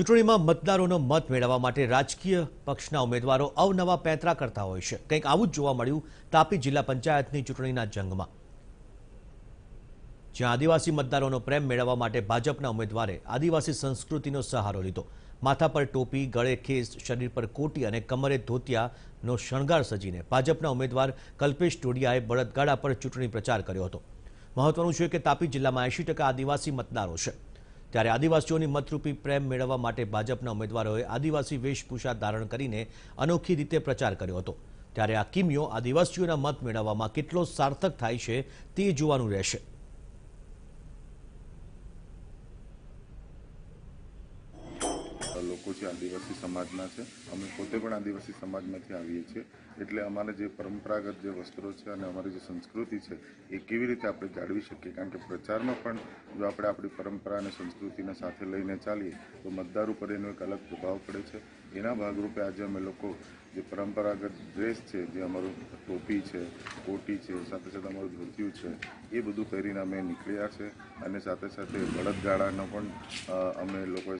ચૂટણીમાં મતદારોનો મત મેળવવા માટે રાજકીય પક્ષના ઉમેદવારો અવનવા પૈત્રા કરતા હોય છે ક્યાંક આવું જ જોવા મળ્યું તાપી જિલ્લા પંચાયતની ચૂંટણીના જંગમાં જાદિવાસી મતદારોનો પ્રેમ મેળવવા માટે ભાજપના ઉમેદવારે આદિવાસી સંસ્કૃતિનો સહારો લીધો માથા પર ટોપી ગળે ખેસ શરીર પર કોટી અને કમરે ધોતિયાનો શણગાર સજીને ભાજપના ઉમેદવાર કલ્પેશ ટોડિયાએ બળદગાડા પર ચૂંટણી પ્રચાર કર્યો હતો મહત્વનું છે કે તાપી જિલ્લામાં 80% આદિવાસી મતદારો છે ત્યારે આદિવાસીઓની મતરૂપી પ્રેમ મેળવવા માટે ભાજપના ઉમેદવારોએ આદિવાસી વેશભૂષા ધારણ કરીને અનોખી રીતે પ્રચાર કર્યો હતો ત્યારે આ કિમિયો આદિવાસીઓના મત મેળવવામાં કેટલો સાર્થક થાય છે તે જોવાનું રહેશે લોકો છે આદિવાસી સમાજના છે અમે પોતે પણ આદિવાસી સમાજમાંથી આવીએ છીએ એટલે અમારે જે પરંપરાગત જે વસ્ત્રો છે અને અમારી જે સંસ્કૃતિ છે એ કેવી રીતે આપણે જાળવી શકીએ કારણ કે પ્રચારમાં પણ જો આપણે આપણી પરંપરા અને સંસ્કૃતિને સાથે લઈને ચાલીએ તો મતદાર ઉપર એનો એક અલગ પ્રભાવ પડે છે એના ભાગરૂપે આજે અમે લોકો જે પરંપરાગત ડ્રેસ છે જે અમારું ટોપી છે કોટી છે સાથે સાથે અમારું ધોતિયું છે એ બધું પહેરીને અમે નીકળ્યા છે અને સાથે સાથે બળદગાડાનો પણ અમે લોકોએ